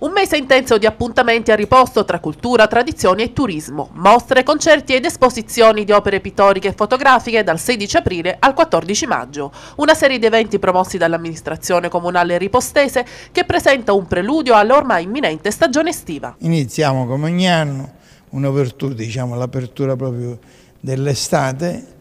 Un mese intenso di appuntamenti a riposto tra cultura, tradizioni e turismo, mostre, concerti ed esposizioni di opere pittoriche e fotografiche dal 16 aprile al 14 maggio. Una serie di eventi promossi dall'amministrazione comunale ripostese che presenta un preludio all'ormai imminente stagione estiva. Iniziamo come ogni anno un'apertura, diciamo l'apertura proprio dell'estate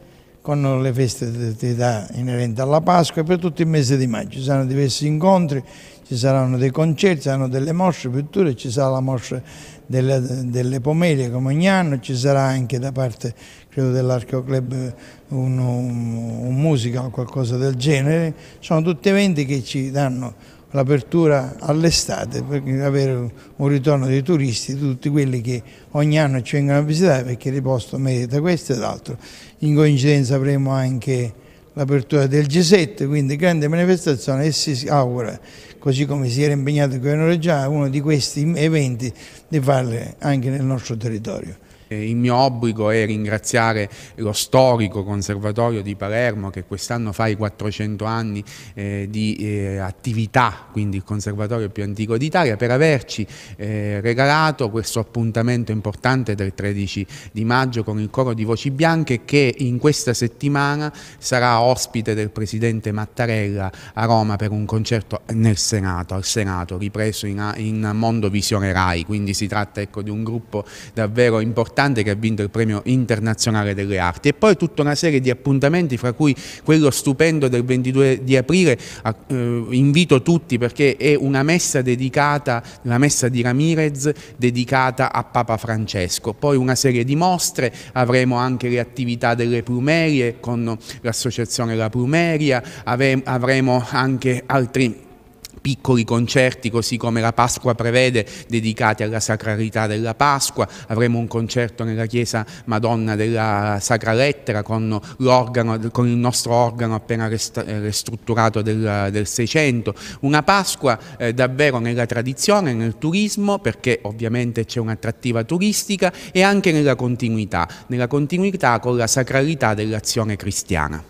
con le feste dell'attività inerenti alla Pasqua e per tutto il mese di maggio. Ci saranno diversi incontri, ci saranno dei concerti, ci saranno delle mosche, pitture, ci sarà la moscia delle, delle pomerie come ogni anno, ci sarà anche da parte dell'Archeoclub un, un, un musical o qualcosa del genere. Sono tutti eventi che ci danno l'apertura all'estate per avere un ritorno dei turisti, di tutti quelli che ogni anno ci vengono a visitare perché il posto merita questo ed altro. In coincidenza avremo anche l'apertura del G7, quindi grande manifestazione e si augura, così come si era impegnato il governo regionale, uno di questi eventi di farle anche nel nostro territorio. Eh, il mio obbligo è ringraziare lo storico conservatorio di Palermo che quest'anno fa i 400 anni eh, di eh, attività, quindi il conservatorio più antico d'Italia, per averci eh, regalato questo appuntamento importante del 13 di maggio con il coro di Voci Bianche che in questa settimana sarà ospite del presidente Mattarella a Roma per un concerto nel Senato, al Senato, ripreso in, in Mondo Visione Rai, quindi si tratta ecco, di un gruppo davvero importante importante che ha vinto il premio internazionale delle arti e poi tutta una serie di appuntamenti fra cui quello stupendo del 22 di aprile, eh, invito tutti perché è una messa dedicata, la messa di Ramirez dedicata a Papa Francesco, poi una serie di mostre, avremo anche le attività delle plumerie con l'associazione La Plumeria, avremo anche altri piccoli concerti, così come la Pasqua prevede, dedicati alla sacralità della Pasqua. Avremo un concerto nella chiesa Madonna della Sacra Lettera con, con il nostro organo appena ristrutturato del, Seicento. Una Pasqua eh, davvero nella tradizione, nel turismo, perché ovviamente c'è un'attrattiva turistica e anche nella continuità, nella continuità con la sacralità dell'azione cristiana.